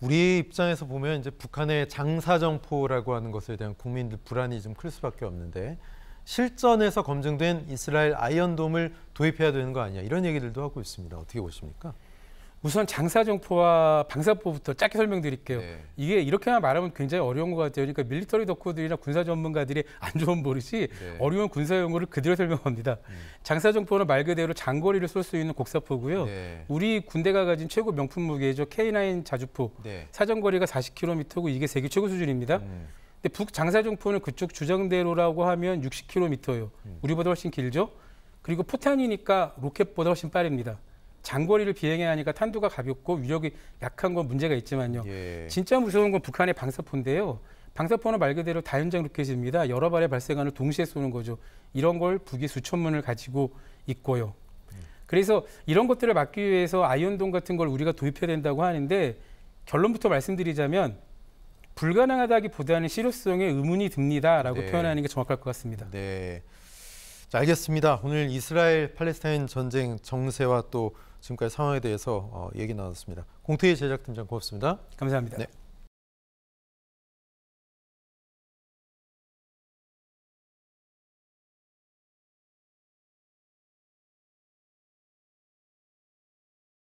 우리 입장에서 보면 이제 북한의 장사정포라고 하는 것에 대한 국민들 불안이 좀 클 수밖에 없는데 실전에서 검증된 이스라엘 아이언돔을 도입해야 되는 거아니냐 이런 얘기들도 하고 있습니다. 어떻게 보십니까? 우선 장사정포와 방사포부터 짧게 설명드릴게요. 네. 이게 이렇게만 말하면 굉장히 어려운 것 같아요. 그러니까 밀리터리 덕후들이나 군사 전문가들이 안 좋은 버릇이 네. 어려운 군사 용어를 그대로 설명합니다. 음. 장사정포는 말 그대로 장거리를 쏠 수 있는 곡사포고요. 네. 우리 군대가 가진 최고 명품 무게죠. K9 자주포. 네. 사정거리가 40km고 이게 세계 최고 수준입니다. 음. 근데 북 장사정포는 그쪽 주장대로라고 하면 60km예요. 음. 우리보다 훨씬 길죠. 그리고 포탄이니까 로켓보다 훨씬 빠릅니다. 장거리를 비행해야 하니까 탄두가 가볍고 위력이 약한 건 문제가 있지만요. 예. 진짜 무서운 건 북한의 방사포인데요. 방사포는 말 그대로 다연장 로켓입니다. 여러 발의 발생하는 동시에 쏘는 거죠. 이런 걸 북이 수천문을 가지고 있고요. 그래서 이런 것들을 막기 위해서 아이언돔 같은 걸 우리가 도입해야 된다고 하는데 결론부터 말씀드리자면 불가능하다기보다는 실효성에 의문이 듭니다라고 네. 표현하는 게 정확할 것 같습니다. 네. 자, 알겠습니다. 오늘 이스라엘 팔레스타인 전쟁 정세와 또 지금까지 상황에 대해서 어, 얘기 나눴습니다. 공태희 제작팀장 고맙습니다. 감사합니다. 네.